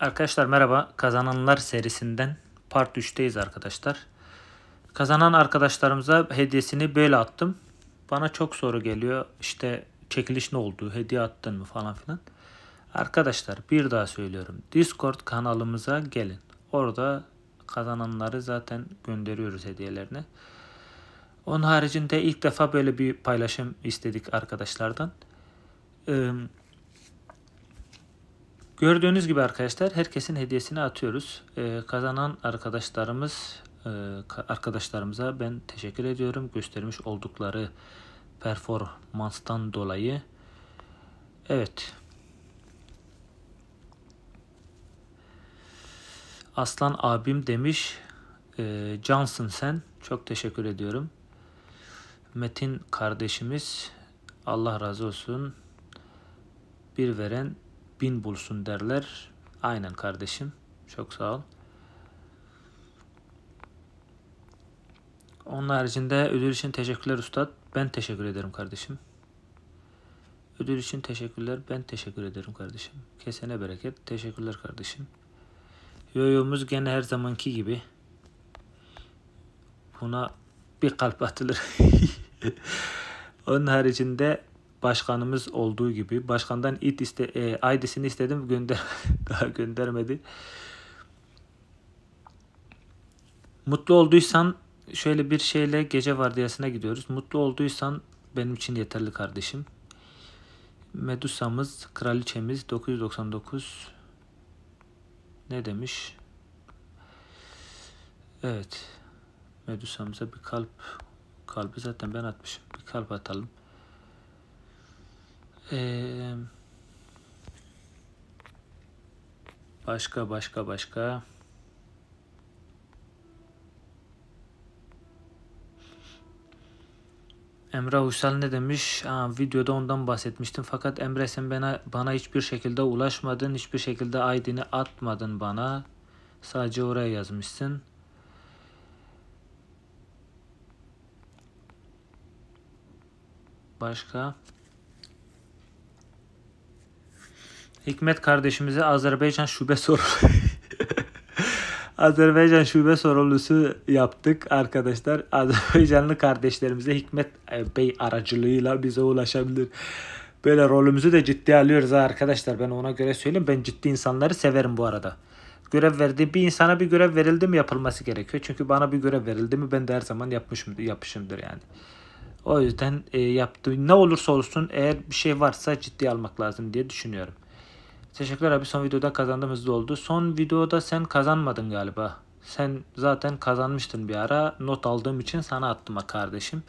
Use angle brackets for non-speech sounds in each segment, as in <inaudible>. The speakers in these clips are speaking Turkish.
Arkadaşlar merhaba. Kazananlar serisinden part 3'teyiz arkadaşlar. Kazanan arkadaşlarımıza hediyesini böyle attım. Bana çok soru geliyor. İşte çekiliş ne oldu? Hediye attın mı falan filan. Arkadaşlar bir daha söylüyorum. Discord kanalımıza gelin. Orada kazananları zaten gönderiyoruz hediyelerini. Onun haricinde ilk defa böyle bir paylaşım istedik arkadaşlardan. Ee, Gördüğünüz gibi arkadaşlar herkesin hediyesini atıyoruz. Ee, kazanan arkadaşlarımız e, arkadaşlarımıza ben teşekkür ediyorum. Göstermiş oldukları performanstan dolayı. Evet. Aslan abim demiş. E, ee, Johnson sen. Çok teşekkür ediyorum. Metin kardeşimiz. Allah razı olsun. Bir veren bin bulsun derler. Aynen kardeşim. Çok sağ ol. Onun haricinde ödül için teşekkürler ustad. Ben teşekkür ederim kardeşim. Ödül için teşekkürler. Ben teşekkür ederim kardeşim. Kesene bereket. Teşekkürler kardeşim. Yoyomuz gene her zamanki gibi. Buna bir kalp atılır. <laughs> Onun haricinde başkanımız olduğu gibi başkandan it iste e, ID'sini istedim gönder <laughs> daha göndermedi. Mutlu olduysan şöyle bir şeyle gece vardiyasına gidiyoruz. Mutlu olduysan benim için yeterli kardeşim. Medusa'mız, kraliçemiz 999 ne demiş? Evet. Medusa'mıza bir kalp kalbi zaten ben atmışım. Bir kalp atalım. Ee, başka başka başka. Emre Uysal ne demiş? Ha, videoda ondan bahsetmiştim. Fakat Emre sen bana, bana hiçbir şekilde ulaşmadın. Hiçbir şekilde ID'ni atmadın bana. Sadece oraya yazmışsın. Başka? Hikmet kardeşimize Azerbaycan şube sorulu <laughs> Azerbaycan şube sorumlusu yaptık arkadaşlar. Azerbaycanlı kardeşlerimize Hikmet e, Bey aracılığıyla bize ulaşabilir. Böyle rolümüzü de ciddi alıyoruz arkadaşlar. Ben ona göre söyleyeyim. Ben ciddi insanları severim bu arada. Görev verdiğim bir insana bir görev verildi mi yapılması gerekiyor. Çünkü bana bir görev verildi mi ben de her zaman yapmışım, yapışımdır yani. O yüzden e, yaptığım ne olursa olsun eğer bir şey varsa ciddi almak lazım diye düşünüyorum. Teşekkürler abi son videoda kazandım hızlı oldu. Son videoda sen kazanmadın galiba. Sen zaten kazanmıştın bir ara. Not aldığım için sana attım kardeşim.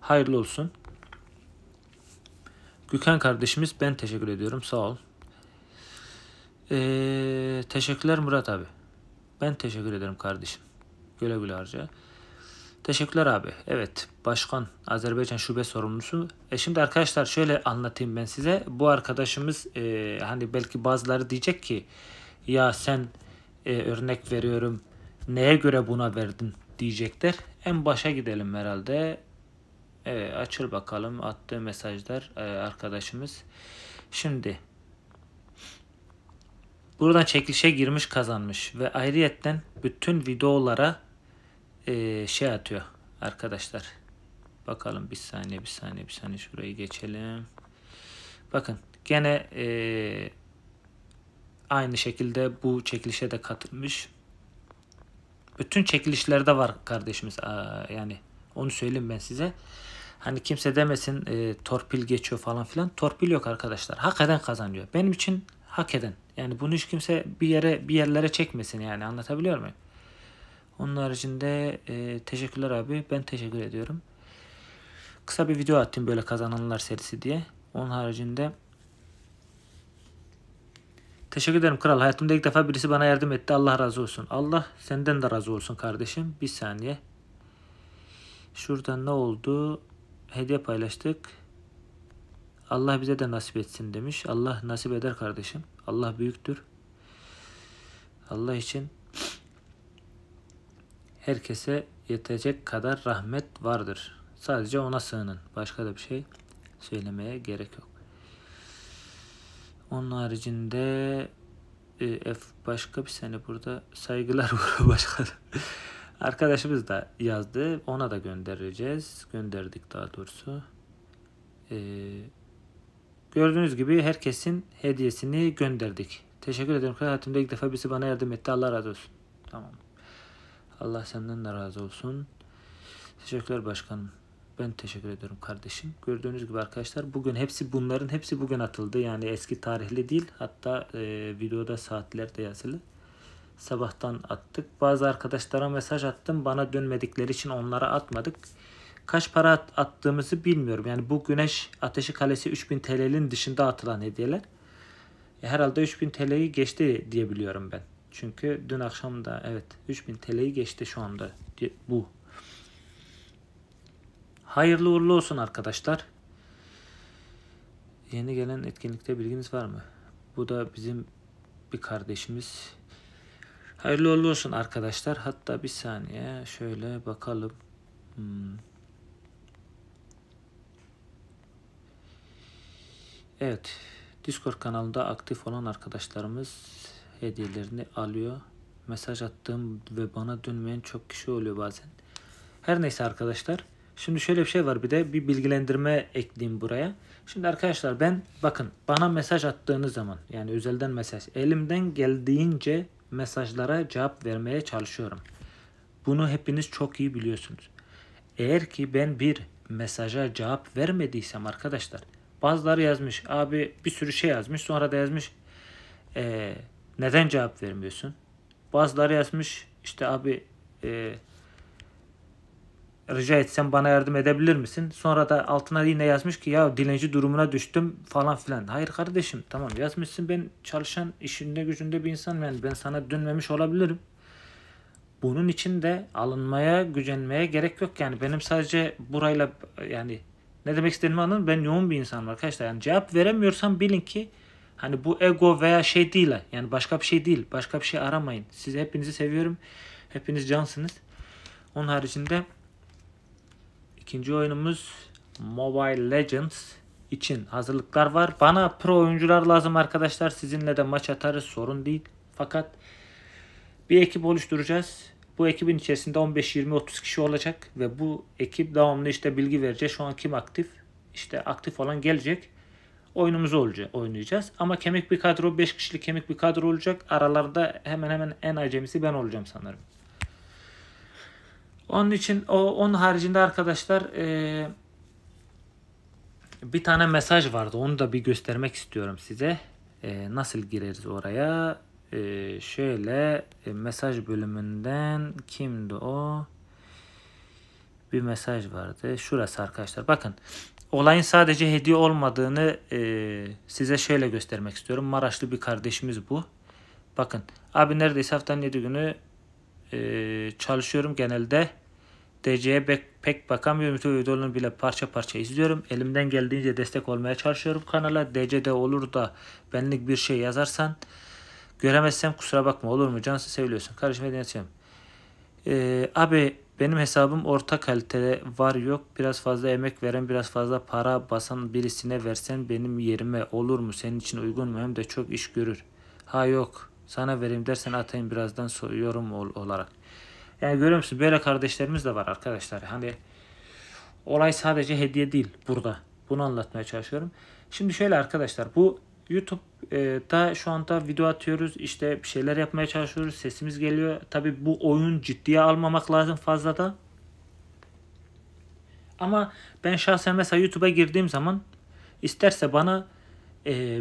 Hayırlı olsun. Gökhan kardeşimiz ben teşekkür ediyorum. Sağ ol. Ee, teşekkürler Murat abi. Ben teşekkür ederim kardeşim. Güle güle harca. Teşekkürler abi. Evet başkan Azerbaycan şube sorumlusu. E şimdi arkadaşlar şöyle anlatayım ben size. Bu arkadaşımız e, hani belki bazıları diyecek ki ya sen e, örnek veriyorum neye göre buna verdin diyecekler. En başa gidelim herhalde. Evet açıl bakalım attığı mesajlar e, arkadaşımız. Şimdi buradan çekilişe girmiş kazanmış ve ayrıyetten bütün videolara ee, şey atıyor arkadaşlar. Bakalım bir saniye bir saniye bir saniye şurayı geçelim. Bakın gene e, aynı şekilde bu çekilişe de katılmış. Bütün çekilişlerde var kardeşimiz Aa, yani onu söyleyeyim ben size. Hani kimse demesin e, torpil geçiyor falan filan. Torpil yok arkadaşlar. Hak eden kazanıyor. Benim için hak eden. Yani bunu hiç kimse bir yere bir yerlere çekmesin yani anlatabiliyor muyum? Onun haricinde e, teşekkürler abi. Ben teşekkür ediyorum. Kısa bir video attım böyle kazananlar serisi diye. Onun haricinde Teşekkür ederim kral. Hayatımda ilk defa birisi bana yardım etti. Allah razı olsun. Allah senden de razı olsun kardeşim. Bir saniye. şurada ne oldu? Hediye paylaştık. Allah bize de nasip etsin demiş. Allah nasip eder kardeşim. Allah büyüktür. Allah için herkese yetecek kadar rahmet vardır. Sadece ona sığının. Başka da bir şey söylemeye gerek yok. Onun haricinde e, F başka bir sene burada saygılar var <laughs> başka arkadaşımız da yazdı. Ona da göndereceğiz. Gönderdik daha doğrusu. E, gördüğünüz gibi herkesin hediyesini gönderdik. Teşekkür ederim. Hayatimde ilk defa birisi bana yardım etti. Allah razı olsun. Tamam. Allah senden de razı olsun. Teşekkürler başkanım. Ben teşekkür ediyorum kardeşim. Gördüğünüz gibi arkadaşlar bugün hepsi bunların hepsi bugün atıldı. Yani eski tarihli değil. Hatta e, videoda saatler de yazılı. Sabahtan attık. Bazı arkadaşlara mesaj attım. Bana dönmedikleri için onlara atmadık. Kaç para at attığımızı bilmiyorum. Yani bu Güneş Ateşi Kalesi 3000 TL'nin dışında atılan hediyeler. E, herhalde 3000 TL'yi geçti diyebiliyorum ben. Çünkü dün akşam da evet 3000 TL'yi geçti şu anda bu. Hayırlı uğurlu olsun arkadaşlar. Yeni gelen etkinlikte bilginiz var mı? Bu da bizim bir kardeşimiz. Hayırlı uğurlu olsun arkadaşlar. Hatta bir saniye şöyle bakalım. Hmm. Evet. Discord kanalında aktif olan arkadaşlarımız hediyelerini alıyor. Mesaj attığım ve bana dönmeyen çok kişi oluyor bazen. Her neyse arkadaşlar. Şimdi şöyle bir şey var bir de bir bilgilendirme ekleyeyim buraya. Şimdi arkadaşlar ben bakın bana mesaj attığınız zaman yani özelden mesaj elimden geldiğince mesajlara cevap vermeye çalışıyorum. Bunu hepiniz çok iyi biliyorsunuz. Eğer ki ben bir mesaja cevap vermediysem arkadaşlar bazıları yazmış abi bir sürü şey yazmış sonra da yazmış eee neden cevap vermiyorsun? Bazıları yazmış işte abi e, rica etsem bana yardım edebilir misin? Sonra da altına yine yazmış ki ya dilenci durumuna düştüm falan filan. Hayır kardeşim tamam yazmışsın ben çalışan işinde gücünde bir insan yani ben sana dönmemiş olabilirim. Bunun için de alınmaya gücenmeye gerek yok yani benim sadece burayla yani ne demek istediğimi anladın ben yoğun bir insanım arkadaşlar yani cevap veremiyorsam bilin ki Hani bu ego veya şey değil. Yani başka bir şey değil. Başka bir şey aramayın. Siz hepinizi seviyorum. Hepiniz cansınız. Onun haricinde ikinci oyunumuz Mobile Legends için hazırlıklar var. Bana pro oyuncular lazım arkadaşlar. Sizinle de maç atarız sorun değil. Fakat bir ekip oluşturacağız. Bu ekibin içerisinde 15, 20, 30 kişi olacak ve bu ekip devamlı işte bilgi vereceğiz. Şu an kim aktif? İşte aktif olan gelecek oyunumuzu olacak, oynayacağız. Ama kemik bir kadro, 5 kişilik kemik bir kadro olacak. Aralarda hemen hemen en acemisi ben olacağım sanırım. Onun için o onun haricinde arkadaşlar e, bir tane mesaj vardı. Onu da bir göstermek istiyorum size. E, nasıl gireriz oraya? E, şöyle e, mesaj bölümünden kimdi o? Bir mesaj vardı. Şurası arkadaşlar. Bakın olayın sadece hediye olmadığını e, size şöyle göstermek istiyorum. Maraşlı bir kardeşimiz bu. Bakın abi neredeyse haftanın 7 günü e, çalışıyorum genelde. DC'ye pek, bakamıyorum. Tüm videolarını bile parça parça izliyorum. Elimden geldiğince destek olmaya çalışıyorum kanala. DC'de olur da benlik bir şey yazarsan göremezsem kusura bakma olur mu? Cansı seviyorsun. Karışma dinletiyorum. Ee, abi benim hesabım orta kalitede var yok biraz fazla emek veren biraz fazla para basan birisine versen benim yerime olur mu senin için uygun mu hem de çok iş görür. Ha yok sana vereyim dersen atayım birazdan yorum ol olarak. Yani görüyor musun böyle kardeşlerimiz de var arkadaşlar. Hani olay sadece hediye değil burada. Bunu anlatmaya çalışıyorum. Şimdi şöyle arkadaşlar bu YouTube e, ee, ta şu anda video atıyoruz işte bir şeyler yapmaya çalışıyoruz sesimiz geliyor tabi bu oyun ciddiye almamak lazım fazla da ama ben şahsen mesela YouTube'a girdiğim zaman isterse bana e,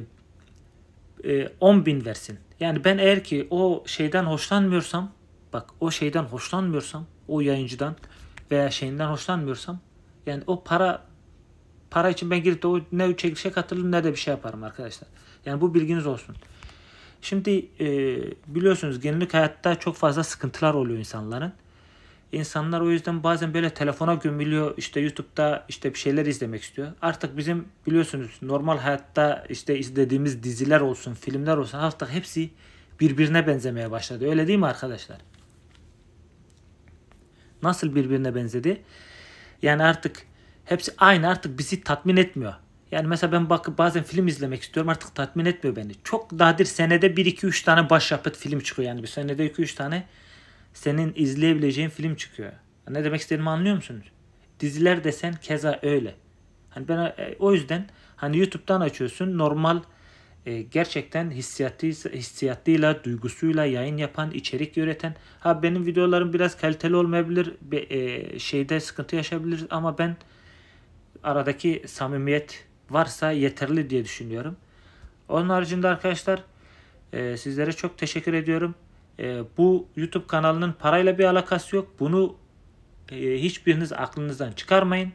e, 10 bin versin yani ben eğer ki o şeyden hoşlanmıyorsam bak o şeyden hoşlanmıyorsam o yayıncıdan veya şeyinden hoşlanmıyorsam yani o para Para için ben gidip de o ne çekilişe katılırım ne de bir şey yaparım arkadaşlar. Yani bu bilginiz olsun. Şimdi e, biliyorsunuz günlük hayatta çok fazla sıkıntılar oluyor insanların. İnsanlar o yüzden bazen böyle telefona gömülüyor. işte YouTube'da işte bir şeyler izlemek istiyor. Artık bizim biliyorsunuz normal hayatta işte izlediğimiz diziler olsun, filmler olsun artık hepsi birbirine benzemeye başladı. Öyle değil mi arkadaşlar? Nasıl birbirine benzedi? Yani artık Hepsi aynı artık bizi tatmin etmiyor. Yani mesela ben bak bazen film izlemek istiyorum artık tatmin etmiyor beni. Çok nadir senede 1-2-3 tane başyapıt film çıkıyor yani. Bir senede 2-3 tane senin izleyebileceğin film çıkıyor. Ne demek istediğimi anlıyor musunuz? Diziler desen keza öyle. Hani ben e, o yüzden hani YouTube'dan açıyorsun normal e, gerçekten hissiyatı, hissiyatıyla, duygusuyla yayın yapan, içerik üreten. Ha benim videolarım biraz kaliteli olmayabilir, be, e, şeyde sıkıntı yaşayabilir ama ben aradaki samimiyet varsa yeterli diye düşünüyorum. Onun haricinde arkadaşlar e, sizlere çok teşekkür ediyorum. E, bu YouTube kanalının parayla bir alakası yok. Bunu e, hiçbiriniz aklınızdan çıkarmayın.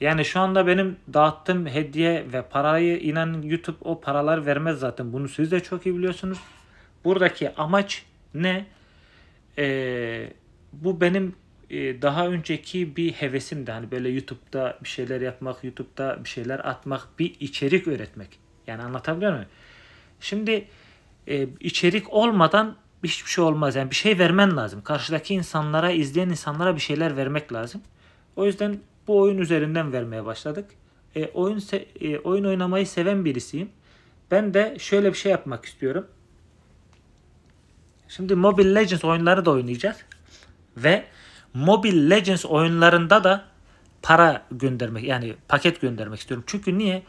Yani şu anda benim dağıttığım hediye ve parayı inan YouTube o paralar vermez zaten. Bunu siz de çok iyi biliyorsunuz. Buradaki amaç ne? Ee, bu benim e, daha önceki bir hevesim de Hani böyle YouTube'da bir şeyler yapmak, YouTube'da bir şeyler atmak, bir içerik öğretmek. Yani anlatabiliyor muyum? Şimdi e, içerik olmadan hiçbir şey olmaz. Yani bir şey vermen lazım. Karşıdaki insanlara, izleyen insanlara bir şeyler vermek lazım. O yüzden bu oyun üzerinden vermeye başladık. E, oyun e, oyun oynamayı seven birisiyim. Ben de şöyle bir şey yapmak istiyorum. Şimdi Mobile Legends oyunları da oynayacağız. Ve Mobile Legends oyunlarında da para göndermek yani paket göndermek istiyorum. Çünkü niye?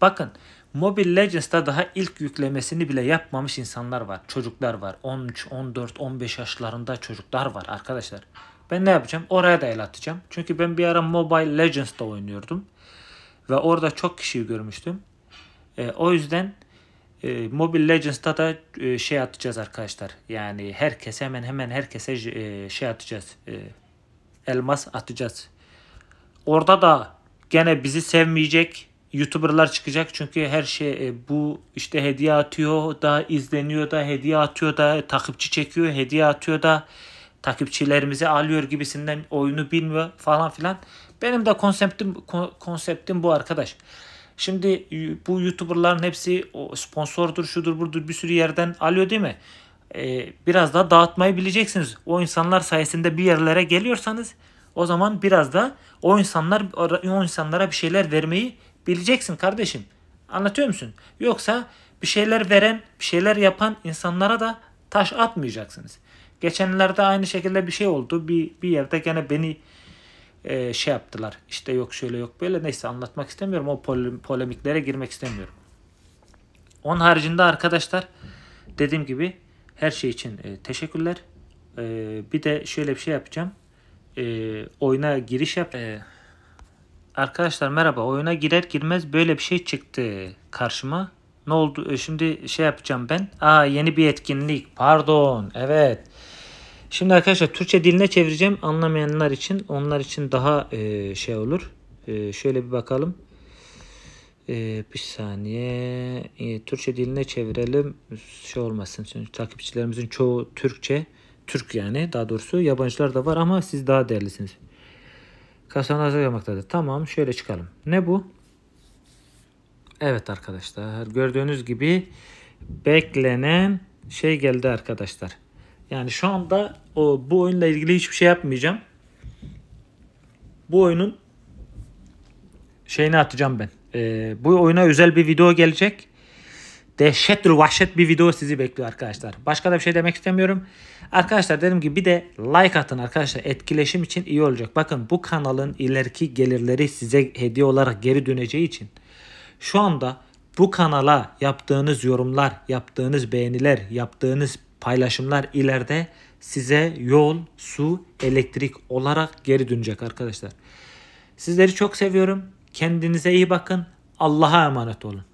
Bakın Mobile Legends'ta daha ilk yüklemesini bile yapmamış insanlar var. Çocuklar var. 13, 14, 15 yaşlarında çocuklar var arkadaşlar. Ben ne yapacağım? Oraya da el atacağım. Çünkü ben bir ara Mobile Legends'ta oynuyordum. Ve orada çok kişiyi görmüştüm. E, o yüzden e, Mobile Legends'ta da e, şey atacağız arkadaşlar. Yani herkese hemen hemen herkese e, şey atacağız. E, elmas atacağız. Orada da gene bizi sevmeyecek YouTuber'lar çıkacak çünkü her şey e, bu işte hediye atıyor da izleniyor da hediye atıyor da takipçi çekiyor hediye atıyor da takipçilerimizi alıyor gibisinden oyunu bilmiyor falan filan. Benim de konseptim konseptim bu arkadaş. Şimdi bu YouTuber'ların hepsi sponsordur, şudur, budur bir sürü yerden alıyor değil mi? E, biraz daha dağıtmayı bileceksiniz. O insanlar sayesinde bir yerlere geliyorsanız o zaman biraz da o insanlar o insanlara bir şeyler vermeyi bileceksin kardeşim. Anlatıyor musun? Yoksa bir şeyler veren, bir şeyler yapan insanlara da taş atmayacaksınız. Geçenlerde aynı şekilde bir şey oldu. Bir, bir yerde gene beni e, şey yaptılar. İşte yok şöyle yok böyle neyse anlatmak istemiyorum. O pole, polemiklere girmek istemiyorum. Onun haricinde arkadaşlar dediğim gibi her şey için e, teşekkürler. E, bir de şöyle bir şey yapacağım. E, oyuna giriş yap. E, arkadaşlar merhaba. Oyuna girer girmez böyle bir şey çıktı karşıma. Ne oldu? E, şimdi şey yapacağım ben. Aa yeni bir etkinlik. Pardon. Evet. Şimdi arkadaşlar Türkçe diline çevireceğim. Anlamayanlar için onlar için daha e, şey olur. E, şöyle bir bakalım. Ee, bir saniye. Ee, Türkçe diline çevirelim. Şey olmasın. Çünkü takipçilerimizin çoğu Türkçe. Türk yani daha doğrusu. Yabancılar da var ama siz daha değerlisiniz. Kasanı hazırlamaktadır. Tamam şöyle çıkalım. Ne bu? Evet arkadaşlar gördüğünüz gibi beklenen şey geldi arkadaşlar. Yani şu anda o bu oyunla ilgili hiçbir şey yapmayacağım. Bu oyunun şeyini atacağım ben. Ee, bu oyuna özel bir video gelecek. Dehşetül vahşet bir video sizi bekliyor arkadaşlar. Başka da bir şey demek istemiyorum. Arkadaşlar dedim ki bir de like atın arkadaşlar. Etkileşim için iyi olacak. Bakın bu kanalın ileriki gelirleri size hediye olarak geri döneceği için. Şu anda bu kanala yaptığınız yorumlar, yaptığınız beğeniler, yaptığınız paylaşımlar ileride size yol, su, elektrik olarak geri dönecek arkadaşlar. Sizleri çok seviyorum. Kendinize iyi bakın. Allah'a emanet olun.